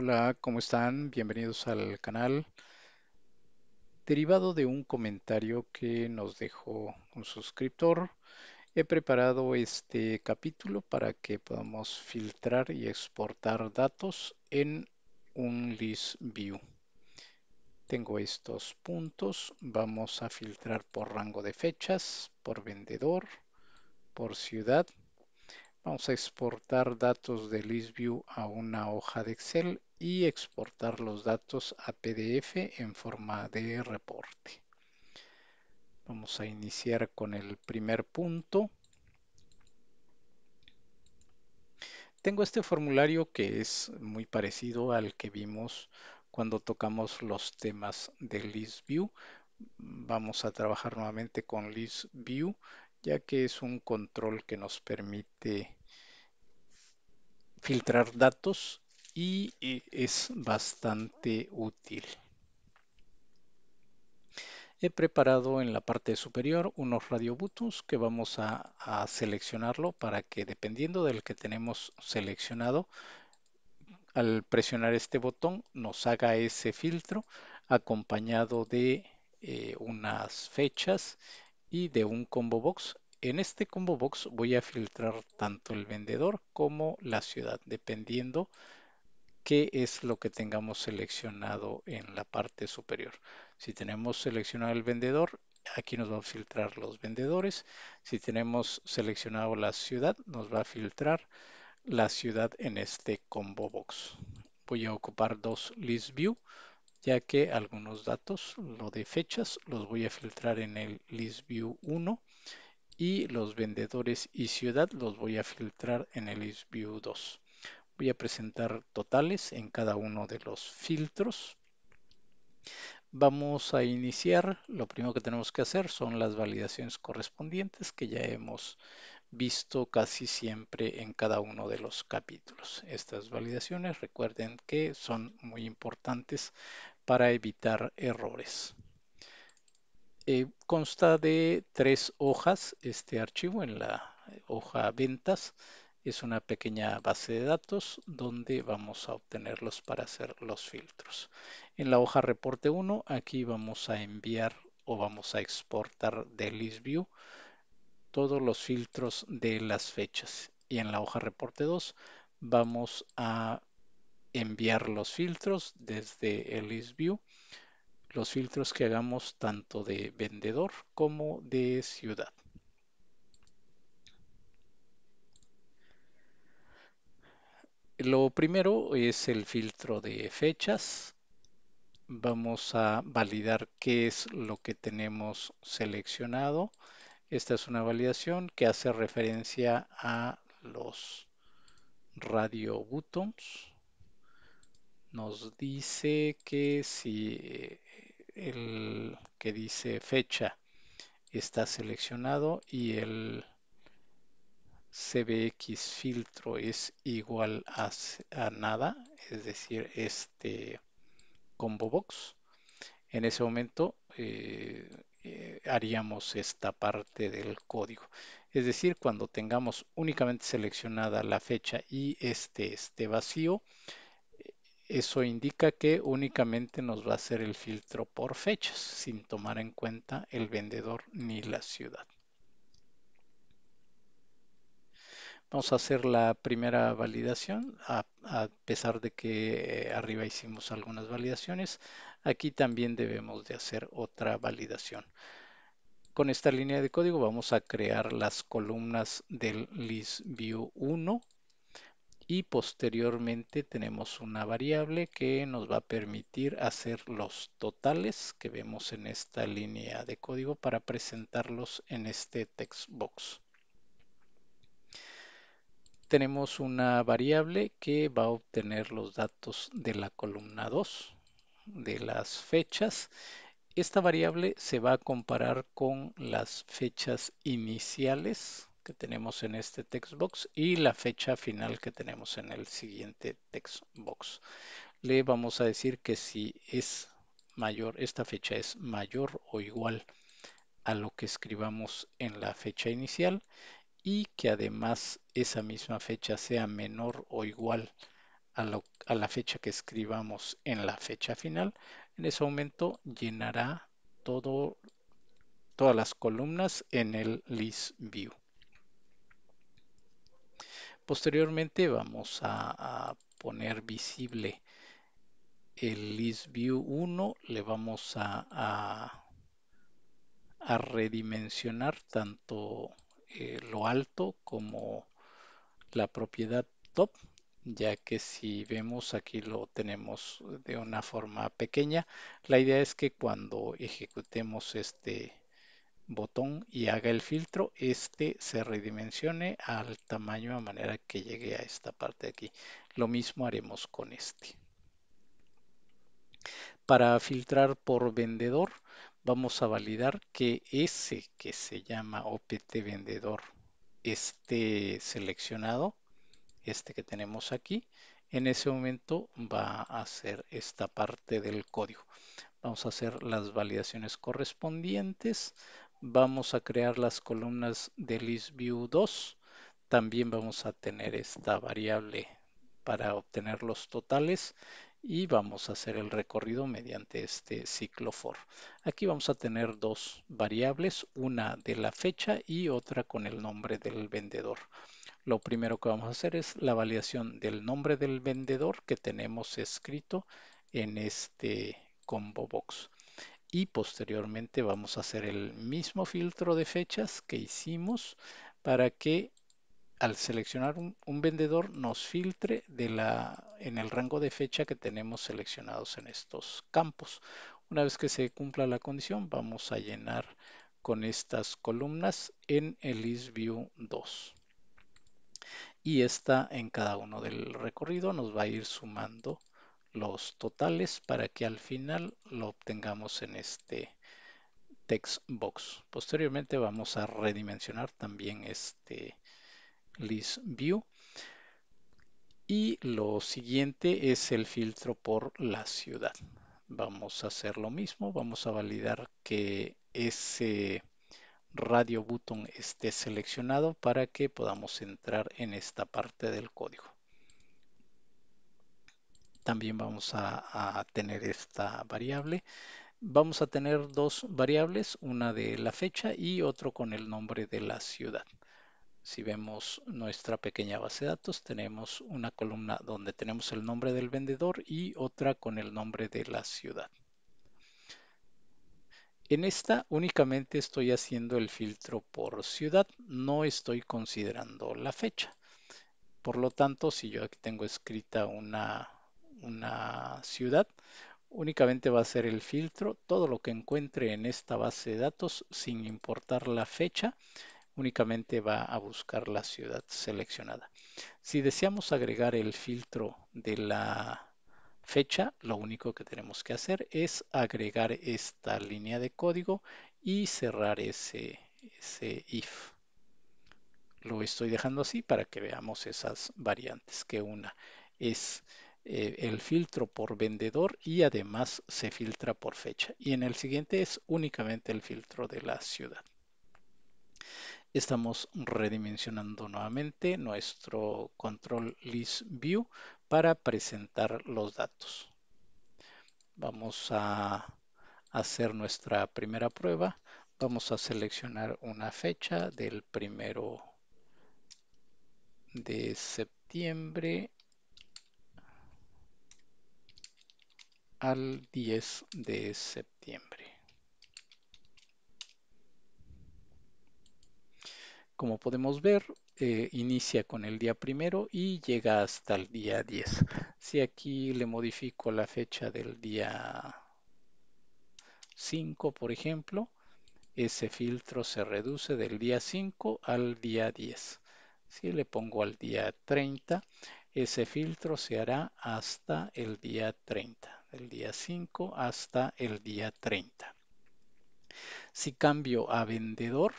Hola, ¿cómo están? Bienvenidos al canal. Derivado de un comentario que nos dejó un suscriptor, he preparado este capítulo para que podamos filtrar y exportar datos en un list view. Tengo estos puntos, vamos a filtrar por rango de fechas, por vendedor, por ciudad. Vamos a exportar datos de list a una hoja de Excel y exportar los datos a PDF en forma de reporte. Vamos a iniciar con el primer punto. Tengo este formulario que es muy parecido al que vimos cuando tocamos los temas de ListView. Vamos a trabajar nuevamente con ListView ya que es un control que nos permite filtrar datos y eh, es bastante útil. He preparado en la parte superior unos buttons que vamos a, seleccionarlo para que dependiendo del que tenemos seleccionado, al presionar este botón nos haga ese filtro acompañado de eh, unas fechas y de un combo box. En este combo box voy a filtrar tanto el vendedor como la ciudad, dependiendo qué es lo que tengamos seleccionado en la parte superior. Si tenemos seleccionado el vendedor, aquí nos va a filtrar los vendedores. Si tenemos seleccionado la ciudad, nos va a filtrar la ciudad en este combo box. Voy a ocupar dos list view, ya que algunos datos, lo de fechas, los voy a filtrar en el list view 1 y los vendedores y ciudad los voy a filtrar en el list view 2. Voy a presentar totales en cada uno de los filtros. Vamos a iniciar. Lo primero que tenemos que hacer son las validaciones correspondientes que ya hemos visto casi siempre en cada uno de los capítulos. Estas validaciones recuerden que son muy importantes para evitar errores. Eh, consta de tres hojas este archivo en la hoja ventas es una pequeña base de datos donde vamos a obtenerlos para hacer los filtros. En la hoja reporte 1, aquí vamos a enviar o vamos a exportar de ListView todos los filtros de las fechas. Y en la hoja reporte 2 vamos a enviar los filtros desde el ListView, los filtros que hagamos tanto de vendedor como de ciudad. Lo primero es el filtro de fechas. Vamos a validar qué es lo que tenemos seleccionado. Esta es una validación que hace referencia a los radio buttons. Nos dice que si eh, el que dice fecha está seleccionado y el CBX filtro es igual a, nada, es decir, este combo box, en ese momento eh, eh, haríamos esta parte del código. Es decir, cuando tengamos únicamente seleccionada la fecha y este, este vacío, eh, eso indica que únicamente nos va a hacer el filtro por fechas, sin tomar en cuenta el vendedor ni la ciudad. Vamos a hacer la primera validación, a, pesar de que eh, arriba hicimos algunas validaciones, aquí también debemos de hacer otra validación. Con esta línea de código vamos a crear las columnas del ListView1 y posteriormente tenemos una variable que nos va a permitir hacer los totales que vemos en esta línea de código para presentarlos en este textbox tenemos una variable que va a obtener los datos de la columna 2 de las fechas. Esta variable se va a comparar con las fechas iniciales que tenemos en este textbox y la fecha final que tenemos en el siguiente textbox. Le vamos a decir que si es mayor, esta fecha es mayor o igual a lo que escribamos en la fecha inicial, y que además esa misma fecha sea menor o igual a, la fecha que escribamos en la fecha final, en ese momento llenará todo, todas las columnas en el list view. Posteriormente vamos a, poner visible el list view 1, le vamos a, a redimensionar tanto eh, lo alto como la propiedad top, ya que si vemos aquí lo tenemos de una forma pequeña. La idea es que cuando ejecutemos este botón y haga el filtro, este se redimensione al tamaño a manera que llegue a esta parte de aquí. Lo mismo haremos con este. Para filtrar por vendedor, vamos a validar que ese que se llama OPT vendedor esté seleccionado, este que tenemos aquí, en ese momento va a ser esta parte del código. Vamos a hacer las validaciones correspondientes. Vamos a crear las columnas de ListView2. También vamos a tener esta variable para obtener los totales y vamos a hacer el recorrido mediante este ciclo for. Aquí vamos a tener dos variables, una de la fecha y otra con el nombre del vendedor. Lo primero que vamos a hacer es la validación del nombre del vendedor que tenemos escrito en este combo box. Y posteriormente vamos a hacer el mismo filtro de fechas que hicimos para que al seleccionar un, vendedor nos filtre en el rango de fecha que tenemos seleccionados en estos campos. Una vez que se cumpla la condición, vamos a llenar con estas columnas en el ListView 2. Y esta en cada uno del recorrido nos va a ir sumando los totales para que al final lo obtengamos en este text box. Posteriormente vamos a redimensionar también este ListView. view y lo siguiente es el filtro por la ciudad vamos a hacer lo mismo vamos a validar que ese radio button esté seleccionado para que podamos entrar en esta parte del código también vamos a, a tener esta variable vamos a tener dos variables, una de la fecha y otro con el nombre de la ciudad. Si vemos nuestra pequeña base de datos, tenemos una columna donde tenemos el nombre del vendedor y otra con el nombre de la ciudad. En esta únicamente estoy haciendo el filtro por ciudad, no estoy considerando la fecha. Por lo tanto, si yo aquí tengo escrita una, una ciudad, únicamente va a ser el filtro, todo lo que encuentre en esta base de datos sin importar la fecha únicamente va a buscar la ciudad seleccionada. Si deseamos agregar el filtro de la fecha, lo único que tenemos que hacer es agregar esta línea de código y cerrar ese, if. Lo estoy dejando así para que veamos esas variantes, que una es eh, el filtro por vendedor y además se filtra por fecha. Y en el siguiente es únicamente el filtro de la ciudad estamos redimensionando nuevamente nuestro control list view para presentar los datos. Vamos a hacer nuestra primera prueba. Vamos a seleccionar una fecha del primero de septiembre al 10 de septiembre. Como podemos ver, eh, inicia con el día primero y llega hasta el día 10. Si aquí le modifico la fecha del día 5, por ejemplo, ese filtro se reduce del día 5 al día 10. Si le pongo al día 30, ese filtro se hará hasta el día 30, del día 5 hasta el día 30. Si cambio a vendedor,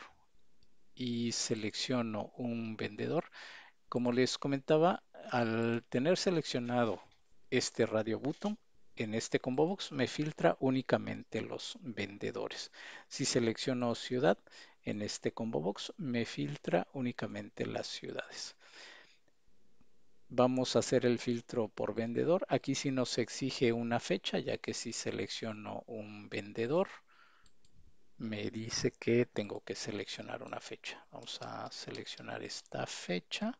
y selecciono un vendedor. Como les comentaba, al tener seleccionado este radio button, en este combo box me filtra únicamente los vendedores. Si selecciono ciudad, en este combo box me filtra únicamente las ciudades. Vamos a hacer el filtro por vendedor. Aquí sí nos exige una fecha, ya que si selecciono un vendedor, me dice que tengo que seleccionar una fecha. Vamos a seleccionar esta fecha.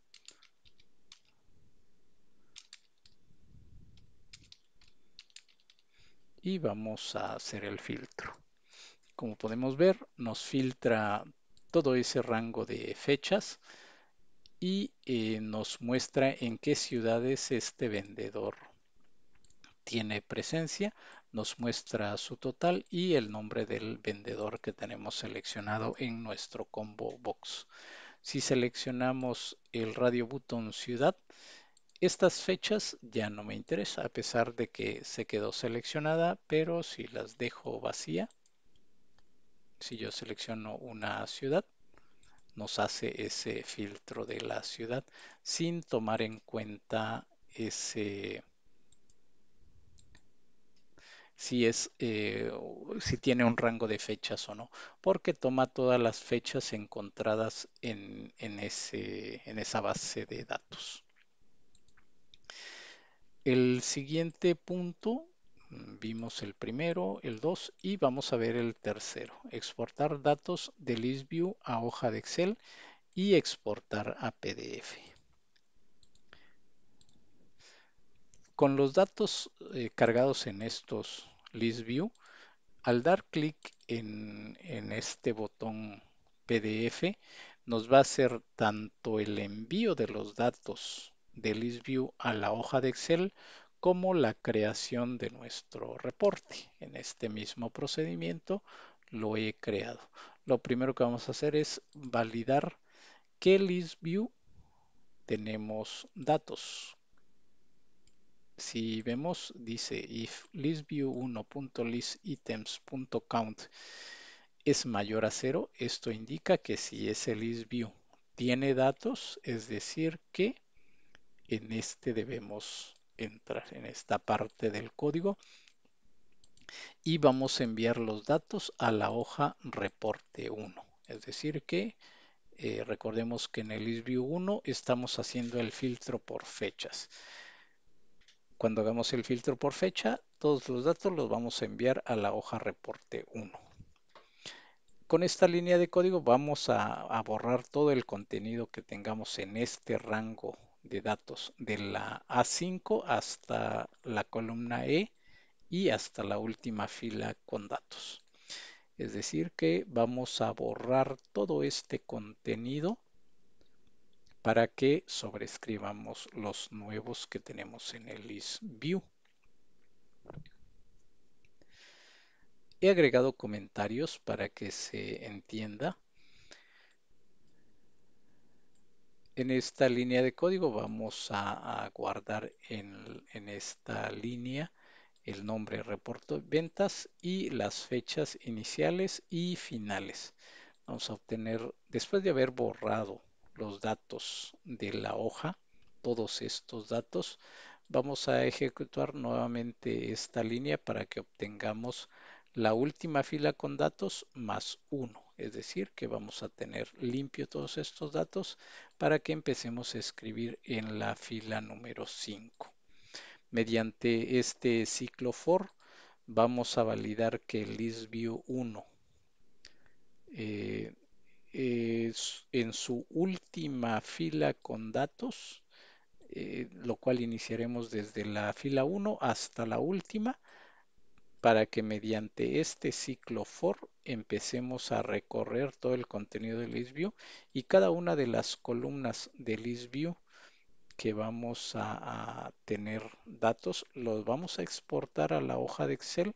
Y vamos a hacer el filtro. Como podemos ver, nos filtra todo ese rango de fechas y eh, nos muestra en qué ciudades este vendedor tiene presencia nos muestra su total y el nombre del vendedor que tenemos seleccionado en nuestro combo box. Si seleccionamos el radio button ciudad, estas fechas ya no me interesa, a pesar de que se quedó seleccionada, pero si las dejo vacía, si yo selecciono una ciudad, nos hace ese filtro de la ciudad sin tomar en cuenta ese, si es eh, si tiene un rango de fechas o no, porque toma todas las fechas encontradas en, en, esa base de datos. El siguiente punto, mm, vimos el primero, el dos, y vamos a ver el tercero. Exportar datos de ListView a hoja de Excel y exportar a PDF. Con los datos eh, cargados en estos List al dar clic en, en este botón PDF, nos va a hacer tanto el envío de los datos de ListView a la hoja de Excel como la creación de nuestro reporte. En este mismo procedimiento lo he creado. Lo primero que vamos a hacer es validar que ListView tenemos datos si vemos, dice if listview1.listitems.count es mayor a 0, esto indica que si ese listview tiene datos, es decir que en este debemos entrar, en esta parte del código y vamos a enviar los datos a la hoja reporte 1. Es decir que eh, recordemos que en el listview 1 estamos haciendo el filtro por fechas. Cuando hagamos el filtro por fecha, todos los datos los vamos a enviar a la hoja reporte 1. Con esta línea de código vamos a, borrar todo el contenido que tengamos en este rango de datos, de la A5 hasta la columna E y hasta la última fila con datos. Es decir que vamos a borrar todo este contenido para que sobrescribamos los nuevos que tenemos en el list view. He agregado comentarios para que se entienda. En esta línea de código vamos a, guardar en, esta línea el nombre reporte ventas y las fechas iniciales y finales. Vamos a obtener, después de haber borrado los datos de la hoja, todos estos datos, vamos a ejecutar nuevamente esta línea para que obtengamos la última fila con datos más 1. Es decir, que vamos a tener limpio todos estos datos para que empecemos a escribir en la fila número 5. Mediante este ciclo for vamos a validar que el list 1 es eh, en su última fila con datos, eh, lo cual iniciaremos desde la fila 1 hasta la última, para que mediante este ciclo for empecemos a recorrer todo el contenido de ListView y cada una de las columnas de ListView que vamos a tener datos, los vamos a exportar a la hoja de Excel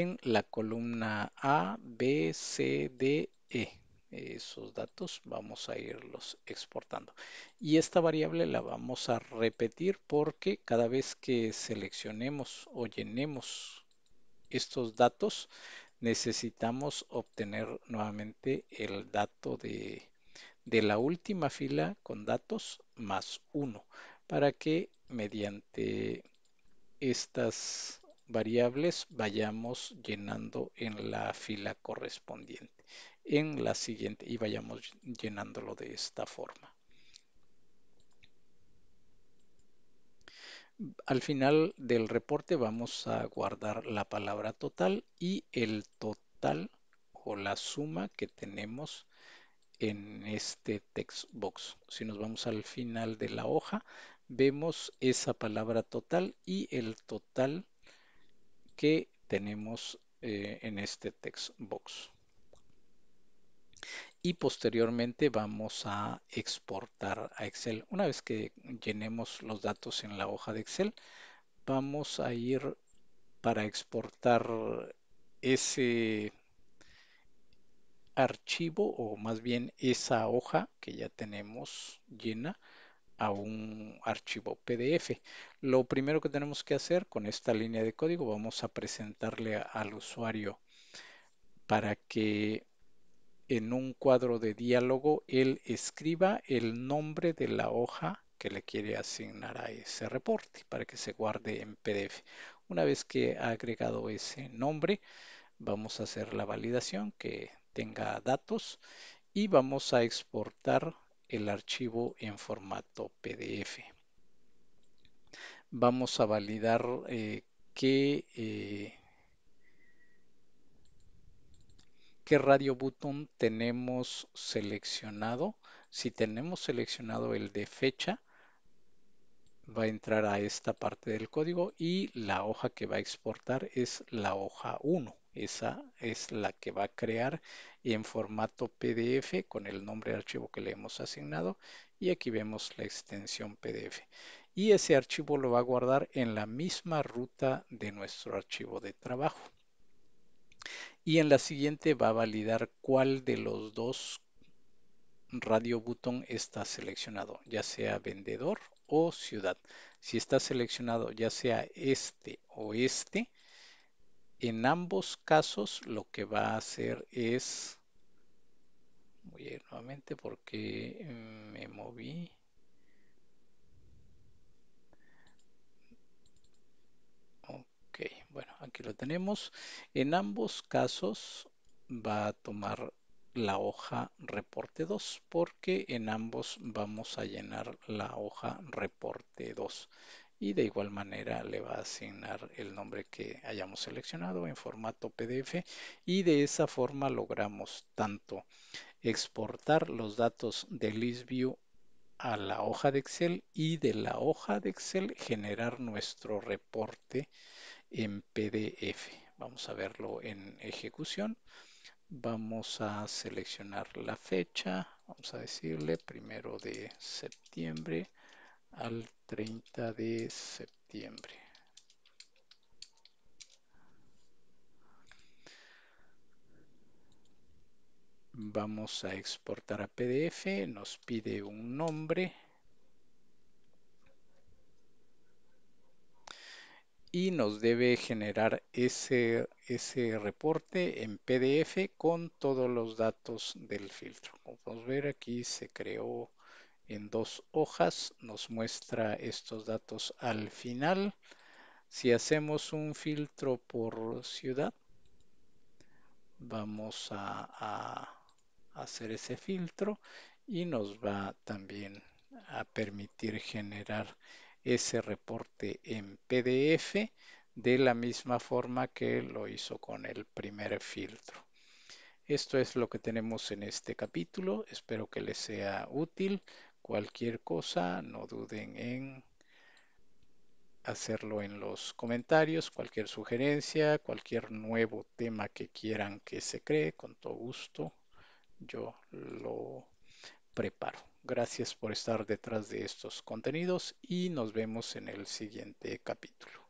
en la columna A, B, C, D, E. Esos datos vamos a irlos exportando. Y esta variable la vamos a repetir porque cada vez que seleccionemos o llenemos estos datos, necesitamos obtener nuevamente el dato de, de la última fila con datos más 1 para que mediante estas variables vayamos llenando en la fila correspondiente, en la siguiente y vayamos llenándolo de esta forma. Al final del reporte vamos a guardar la palabra total y el total o la suma que tenemos en este text box. Si nos vamos al final de la hoja, vemos esa palabra total y el total que tenemos eh, en este text box. Y posteriormente vamos a exportar a Excel. Una vez que llenemos los datos en la hoja de Excel, vamos a ir para exportar ese archivo o más bien esa hoja que ya tenemos llena a un archivo PDF. Lo primero que tenemos que hacer con esta línea de código, vamos a presentarle al usuario para que en un cuadro de diálogo él escriba el nombre de la hoja que le quiere asignar a ese reporte para que se guarde en PDF. Una vez que ha agregado ese nombre, vamos a hacer la validación que tenga datos y vamos a exportar el archivo en formato PDF. Vamos a validar eh, qué, eh, qué radio button tenemos seleccionado. Si tenemos seleccionado el de fecha, va a entrar a esta parte del código y la hoja que va a exportar es la hoja 1. Esa es la que va a crear en formato PDF con el nombre de archivo que le hemos asignado y aquí vemos la extensión PDF. Y ese archivo lo va a guardar en la misma ruta de nuestro archivo de trabajo. Y en la siguiente va a validar cuál de los dos radio button está seleccionado, ya sea vendedor o ciudad. Si está seleccionado ya sea este o este, en ambos casos lo que va a hacer es, voy a ir nuevamente porque mm, me moví. Ok, bueno, aquí lo tenemos. En ambos casos va a tomar la hoja reporte 2 porque en ambos vamos a llenar la hoja reporte 2 y de igual manera le va a asignar el nombre que hayamos seleccionado en formato PDF y de esa forma logramos tanto exportar los datos de ListView a la hoja de Excel y de la hoja de Excel generar nuestro reporte en PDF. Vamos a verlo en ejecución. Vamos a seleccionar la fecha, vamos a decirle primero de septiembre al 30 de septiembre. Vamos a exportar a PDF, nos pide un nombre. y nos debe generar ese, ese, reporte en PDF con todos los datos del filtro. Como podemos ver aquí se creó en dos hojas, nos muestra estos datos al final. Si hacemos un filtro por ciudad, vamos a, a hacer ese filtro y nos va también a permitir generar ese reporte en PDF de la misma forma que lo hizo con el primer filtro. Esto es lo que tenemos en este capítulo. Espero que les sea útil cualquier cosa, no duden en hacerlo en los comentarios, cualquier sugerencia, cualquier nuevo tema que quieran que se cree, con todo gusto yo lo preparo. Gracias por estar detrás de estos contenidos y nos vemos en el siguiente capítulo.